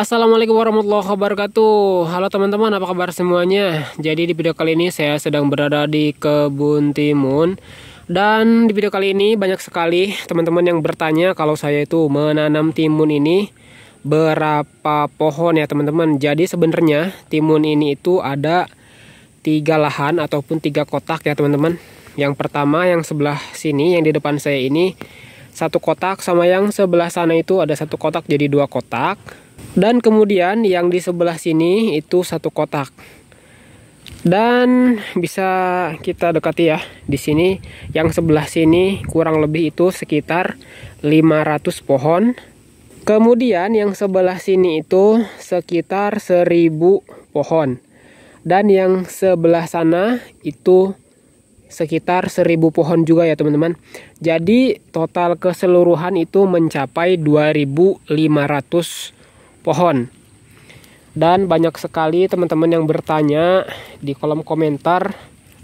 Assalamualaikum warahmatullahi wabarakatuh Halo teman-teman apa kabar semuanya Jadi di video kali ini saya sedang berada di kebun timun Dan di video kali ini banyak sekali teman-teman yang bertanya Kalau saya itu menanam timun ini Berapa pohon ya teman-teman Jadi sebenarnya timun ini itu ada Tiga lahan ataupun tiga kotak ya teman-teman Yang pertama yang sebelah sini yang di depan saya ini satu kotak sama yang sebelah sana itu ada satu kotak jadi dua kotak dan kemudian yang di sebelah sini itu satu kotak dan bisa kita dekati ya di sini yang sebelah sini kurang lebih itu sekitar 500 pohon kemudian yang sebelah sini itu sekitar 1000 pohon dan yang sebelah sana itu sekitar 1000 pohon juga ya teman-teman. Jadi total keseluruhan itu mencapai 2500 pohon. Dan banyak sekali teman-teman yang bertanya di kolom komentar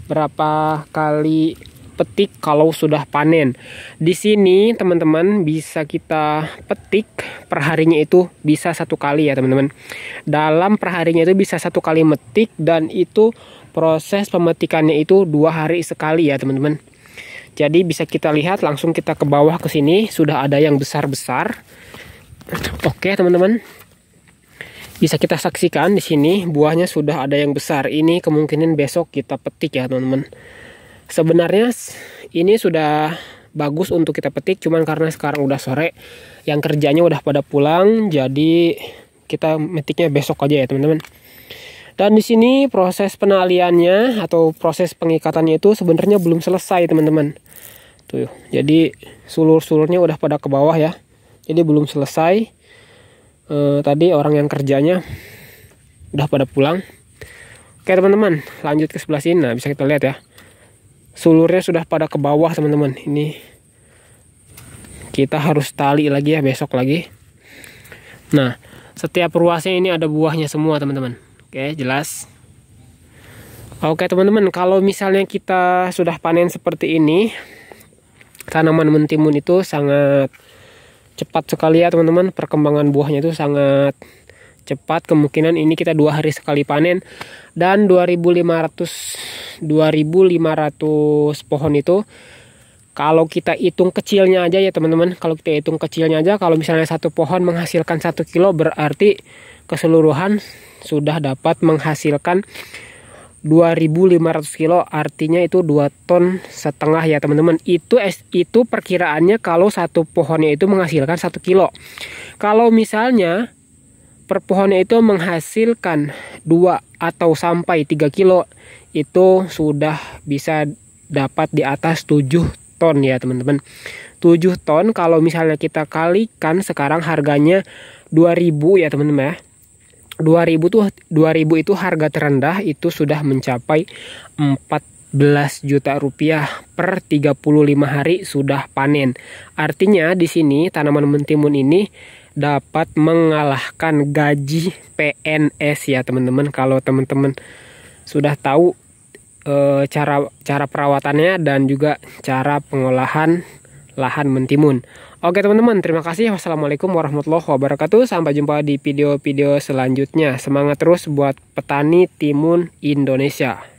berapa kali petik kalau sudah panen. Di sini teman-teman bisa kita petik perharinya itu bisa satu kali ya teman-teman. Dalam perharinya itu bisa satu kali metik dan itu proses pemetikannya itu dua hari sekali ya teman-teman jadi bisa kita lihat langsung kita ke bawah ke sini sudah ada yang besar-besar oke teman-teman bisa kita saksikan di sini buahnya sudah ada yang besar ini kemungkinan besok kita petik ya teman-teman sebenarnya ini sudah bagus untuk kita petik cuman karena sekarang udah sore yang kerjanya udah pada pulang jadi kita metiknya besok aja ya teman-teman dan di sini proses penaliannya atau proses pengikatannya itu sebenarnya belum selesai teman-teman. Tuh, jadi sulur-sulurnya udah pada ke bawah ya. Jadi belum selesai. E, tadi orang yang kerjanya udah pada pulang. Oke teman-teman, lanjut ke sebelah sini. Nah bisa kita lihat ya, sulurnya sudah pada ke bawah teman-teman. Ini kita harus tali lagi ya besok lagi. Nah, setiap ruasnya ini ada buahnya semua teman-teman. Oke, jelas. Oke, teman-teman, kalau misalnya kita sudah panen seperti ini, tanaman mentimun itu sangat cepat sekali ya, teman-teman. Perkembangan buahnya itu sangat cepat. Kemungkinan ini kita dua hari sekali panen dan 2500 2500 pohon itu kalau kita hitung kecilnya aja ya teman-teman kalau kita hitung kecilnya aja kalau misalnya satu pohon menghasilkan satu kilo berarti keseluruhan sudah dapat menghasilkan 2.500 kilo artinya itu 2 ton setengah ya teman-teman itu itu perkiraannya kalau satu pohonnya itu menghasilkan satu kilo kalau misalnya per pohonnya itu menghasilkan 2 atau sampai 3 kilo itu sudah bisa dapat di atas 7 ton ya teman-teman 7 ton kalau misalnya kita kalikan sekarang harganya 2000 ya teman-teman ya 2000 tuh 2000 itu harga terendah itu sudah mencapai 14 juta rupiah per 35 hari sudah panen. Artinya di sini tanaman mentimun ini dapat mengalahkan gaji PNS ya teman-teman. Kalau teman-teman sudah tahu e, cara cara perawatannya dan juga cara pengolahan lahan mentimun. Oke teman-teman, terima kasih. Wassalamualaikum warahmatullahi wabarakatuh. Sampai jumpa di video-video selanjutnya. Semangat terus buat petani timun Indonesia.